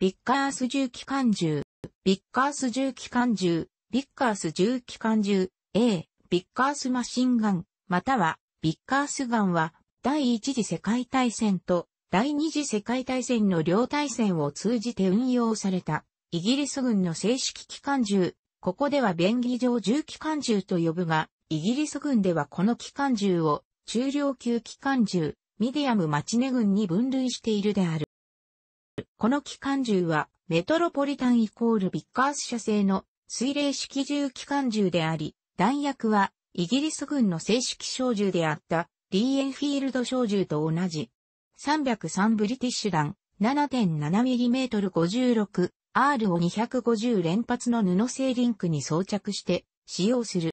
ビッカース銃機関銃、ビッカース銃機関銃、ビッカース銃機関銃、A、ビッカースマシンガン、または、ビッカースガンは、第一次世界大戦と第二次世界大戦の両大戦を通じて運用された、イギリス軍の正式機関銃、ここでは便宜上銃機関銃と呼ぶが、イギリス軍ではこの機関銃を、中量級機関銃、ミディアムマチネ軍に分類しているである。この機関銃は、メトロポリタンイコールビッカース社製の水冷式銃機関銃であり、弾薬は、イギリス軍の正式小銃であった、リーエンフィールド小銃と同じ。303ブリティッシュ弾 7.7mm56R を250連発の布製リンクに装着して使用する。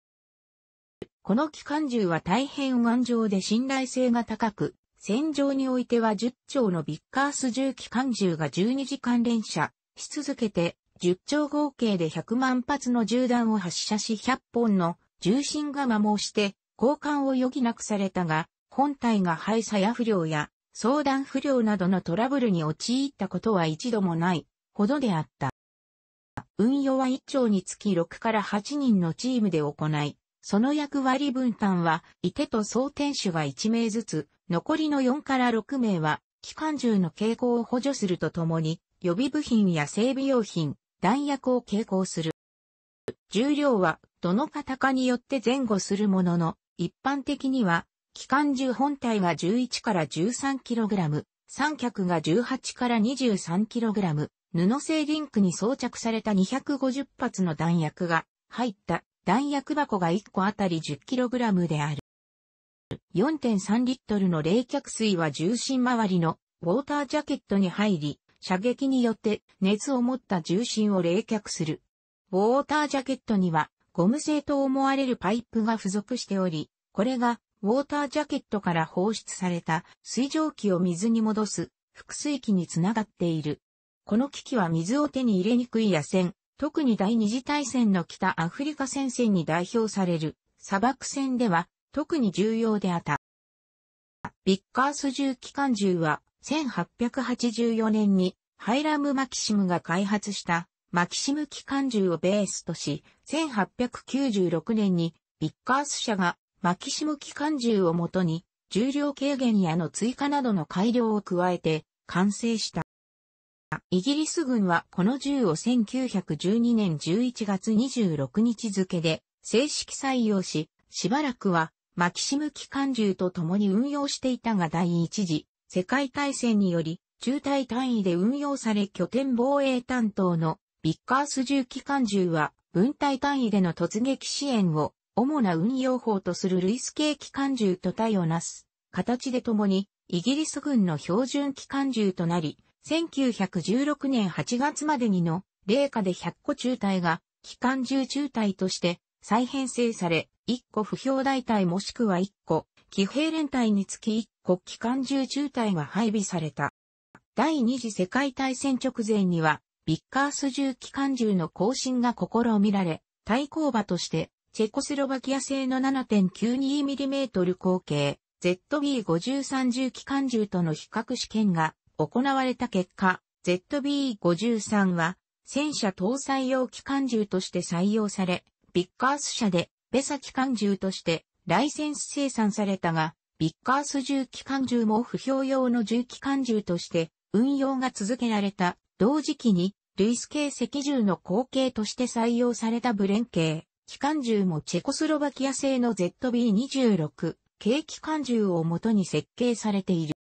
この機関銃は大変頑丈で信頼性が高く、戦場においては10丁のビッカース重機関銃が12時間連射し続けて、10丁合計で100万発の銃弾を発射し100本の重心が摩耗して交換を余儀なくされたが、本体が廃車や不良や相談不良などのトラブルに陥ったことは一度もないほどであった。運用は1丁につき6から8人のチームで行い、その役割分担は、いてと総天守が1名ずつ、残りの4から6名は、機関銃の傾向を補助するとともに、予備部品や整備用品、弾薬を傾向する。重量は、どの方かによって前後するものの、一般的には、機関銃本体は11から 13kg、三脚が18から 23kg、布製リンクに装着された250発の弾薬が入った弾薬箱が1個あたり 10kg である。4.3リットルの冷却水は重心周りのウォータージャケットに入り、射撃によって熱を持った重心を冷却する。ウォータージャケットにはゴム製と思われるパイプが付属しており、これがウォータージャケットから放出された水蒸気を水に戻す腹水器につながっている。この機器は水を手に入れにくい野戦、特に第二次大戦の北アフリカ戦線に代表される砂漠戦では特に重要であった。ビッカース銃機関銃は1884年にハイラム・マキシムが開発したマキシム機関銃をベースとし、1896年にビッカース社がマキシム機関銃をもとに重量軽減やの追加などの改良を加えて完成した。イギリス軍はこの銃を1912年11月26日付で正式採用し、しばらくはマキシム機関銃と共に運用していたが第一次世界大戦により中隊単位で運用され拠点防衛担当のビッカース銃機関銃は分隊単位での突撃支援を主な運用法とする類似系機関銃と対をなす形で共にイギリス軍の標準機関銃となり、1916年8月までにの、零下で100個中隊が、機関銃中隊として再編成され、1個不評大隊もしくは1個、騎兵連隊につき1個機関銃中隊が配備された。第二次世界大戦直前には、ビッカース銃機関銃の更新が試みられ、対抗馬として、チェコスロバキア製の 7.92mm 口径 ZB53 銃機関銃との比較試験が行われた結果、ZB53 は戦車搭載用機関銃として採用され、ビッカース社でベサ機関銃としてライセンス生産されたが、ビッカース銃機関銃も不評用の銃機関銃として運用が続けられた同時期に、ルイス系赤銃の後継として採用されたブレン系、機関銃もチェコスロバキア製の ZB26 軽機関銃を元に設計されている。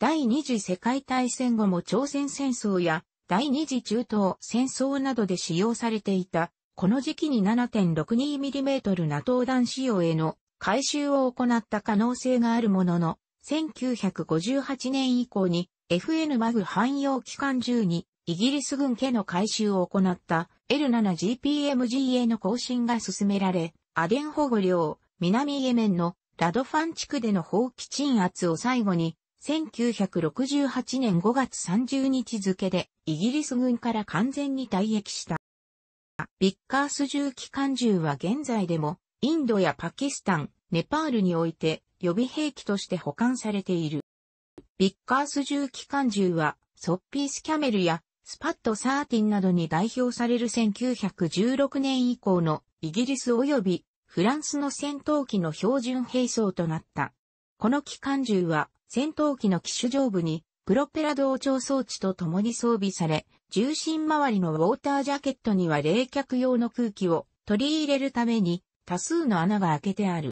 第二次世界大戦後も朝鮮戦争や第二次中東戦争などで使用されていた、この時期に 7.62mm ナトウ弾使用への回収を行った可能性があるものの、1958年以降に FN マグ汎用機関銃にイギリス軍家の回収を行った L7GPMG a の更新が進められ、アデン保護領、南イエメンのラドファン地区での放棄鎮圧を最後に1968年5月30日付でイギリス軍から完全に退役した。ビッカース銃機関銃は現在でもインドやパキスタン、ネパールにおいて予備兵器として保管されている。ビッカース銃機関銃はソッピースキャメルやスパッド13などに代表される1916年以降のイギリス及びフランスの戦闘機の標準兵装となった。この機関銃は戦闘機の機種上部にプロペラ同調装置と共に装備され、重心周りのウォータージャケットには冷却用の空気を取り入れるために多数の穴が開けてある。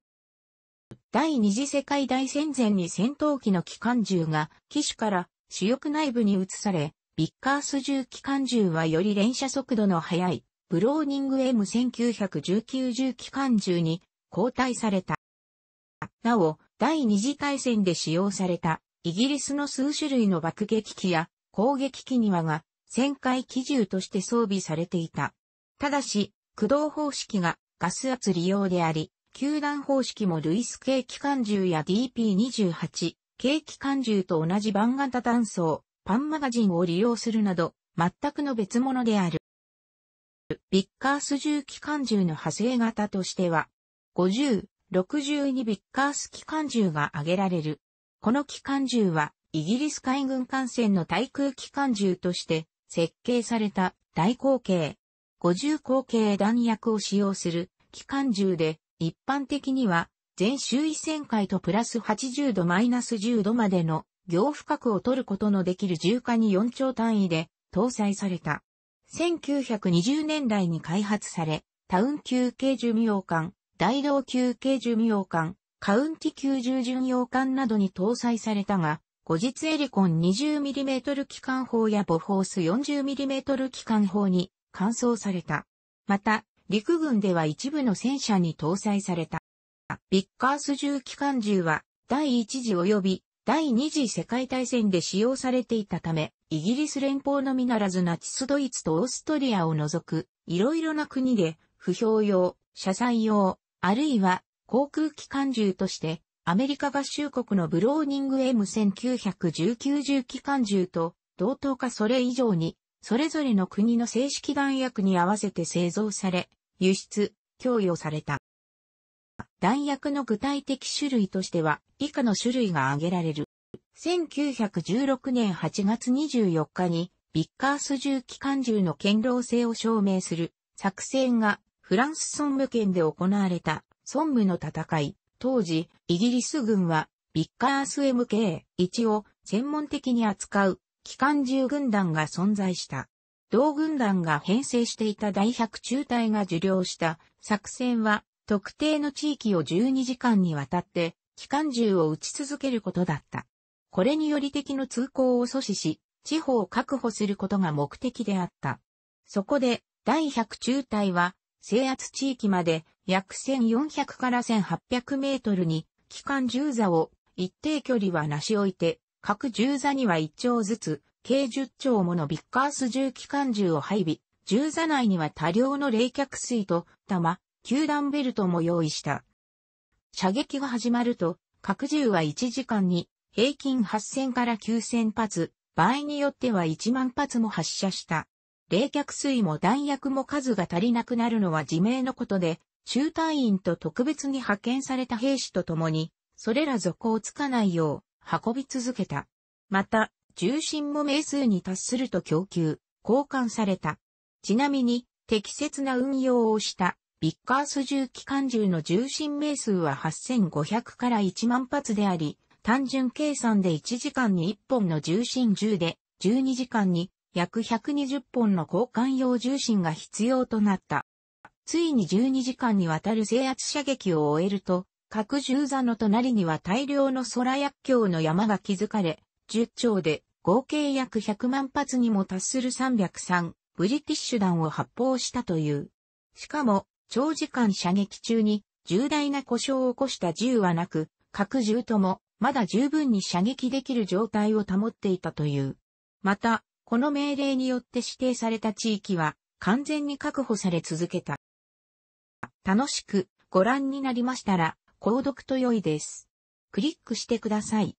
第二次世界大戦前に戦闘機の機関銃が機種から主翼内部に移され、ビッカース銃機関銃はより連射速度の速いブローニング M1919 銃機関銃に交代された。なお、第二次大戦で使用されたイギリスの数種類の爆撃機や攻撃機にはが旋回機銃として装備されていた。ただし、駆動方式がガス圧利用であり、球弾方式もルイス系機関銃や DP28 系機関銃と同じ番型弾倉、パンマガジンを利用するなど、全くの別物である。ビッカース銃機関銃の派生型としては、50、62ビッカース機関銃が挙げられる。この機関銃は、イギリス海軍艦船の対空機関銃として設計された大口径、50口径弾薬を使用する機関銃で、一般的には全周囲旋回とプラス80度マイナス10度までの行深くを取ることのできる重火に4兆単位で搭載された。1920年代に開発され、タウン級軽寿命艦大道級系巡洋艦、カウンティ級重巡洋艦などに搭載されたが、後日エリコン 20mm 機関砲やボフォース 40mm 機関砲に換装された。また、陸軍では一部の戦車に搭載された。ビッカース銃機関銃は第1次及び第2次世界大戦で使用されていたため、イギリス連邦のみならずナチスドイツとオーストリアを除く、いろいろな国で、不評用、車載用、あるいは航空機関銃としてアメリカ合衆国のブローニング M1919 重機関銃と同等かそれ以上にそれぞれの国の正式弾薬に合わせて製造され、輸出、供与された。弾薬の具体的種類としては、以下の種類が挙げられる。1916年8月24日に、ビッカース銃機関銃の堅牢性を証明する作戦がフランスソンム県で行われたソンムの戦い、当時、イギリス軍は、ビッカース MK1 を専門的に扱う、機関銃軍団が存在した。同軍団が編成していた第100中隊が受領した作戦は、特定の地域を12時間にわたって、機関銃を撃ち続けることだった。これにより敵の通行を阻止し、地方を確保することが目的であった。そこで、第100中隊は、制圧地域まで約1400から1800メートルに、機関銃座を一定距離はなし置いて、各銃座には1丁ずつ、計10丁ものビッカース銃機関銃を配備、銃座内には多量の冷却水と弾、球弾ベルトも用意した。射撃が始まると、各銃は1時間に平均8000から9000発、場合によっては1万発も発射した。冷却水も弾薬も数が足りなくなるのは自明のことで、中隊員と特別に派遣された兵士と共に、それら続をつかないよう運び続けた。また、重心も名数に達すると供給、交換された。ちなみに、適切な運用をしたビッカース重機関銃の重心名数は8500から1万発であり、単純計算で1時間に1本の重心銃で、12時間に約120本の交換用重心が必要となった。ついに12時間にわたる制圧射撃を終えると、各銃座の隣には大量の空薬莢の山が築かれ、10丁で合計約100万発にも達する303ブリティッシュ弾を発砲したという。しかも、長時間射撃中に重大な故障を起こした銃はなく、各銃ともまだ十分に射撃できる状態を保っていたという。また、この命令によって指定された地域は完全に確保され続けた。楽しくご覧になりましたら、購読と良いです。クリックしてください。